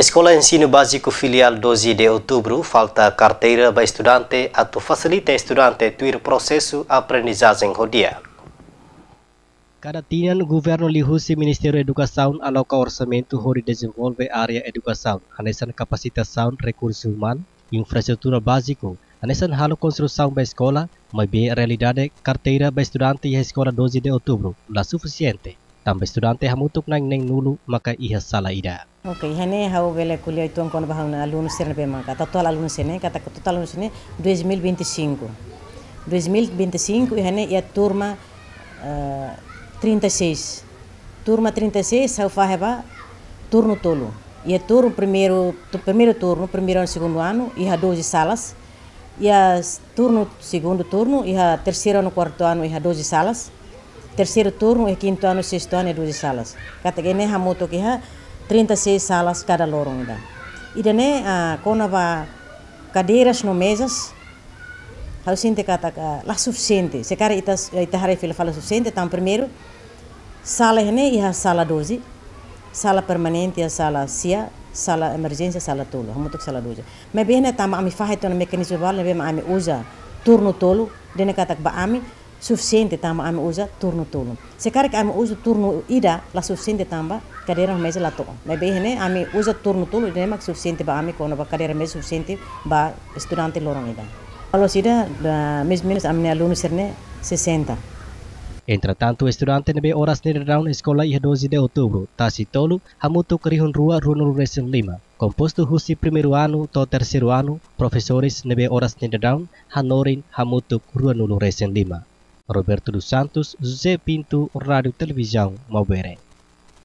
Escola Ensino Básico Filial 12 de outubro falta carteira para estudante ato facilita estudante tuir processo aprendizagem rodia. Cadatinan governo lihusi Ministério da Educação aloca orçamento hori desenvolve área educação, anesan capacitação, recurso humano, infraestrutura básico, anesan halo construção da escola, mas bem realidade carteira para estudante e escola 12 de outubro, la suficiente. Também estudante hamutuk nang neng nulu maka iha salah ida. Okay ఇహనే హౌ వేల కులి ఐతు అంకొన భావన అలును సెరన బేమాక తత్వాల అలును సెనే కత తత్వాల అలును సెనే 2025 2025 ఇహనే ia turma 36 eh, turma 36 hau faheba turno tolo ia turno primeiro primeiro turno primeiro ano segundo ano ia 12 salas ia turno segundo turno ia terceiro ano quarto ano ia 12 salas terceiro turno ia quinto ano sexto ano ia 12 salas kata gene hamoto que ia 36 e salas cada lorong da. Ida ne uh, kona va cadeiras no mesas. Hau sinte kata uh, ah, la suficiente. Se cara itas ita hare fila fala suficiente tam primeiro sala ne iha e sala 12. Sala permanente a sala sia sala emergência sala tolo hamu tuk sala 12. Me bene tam ami fahe ton mecanismo bal ne be ami uza turno tolo dene katak ba ami suficiente tambah ame usa turno tulum sekarang ke ame turno ida la suficiente tamba kadera mesa la to me behene ame usa turno tulu ida mak suficiente ba ame kono ba kadera mesa suficiente ba estudiante lorong ida kalau sida mes minus amne alumno serne 60 Entretanto tanto, estudiante nebe horas ni daun escola ia de outubro, tasi tolo, hamuto corrihun rua runul lima. Composto husi primeru anu to terceiro ano, professores nebe horas ni daun, hanorin hamutu rua nulo resen lima. Roberto dos Santos, Zé Pinto, Rádio Televisão Malbeirense.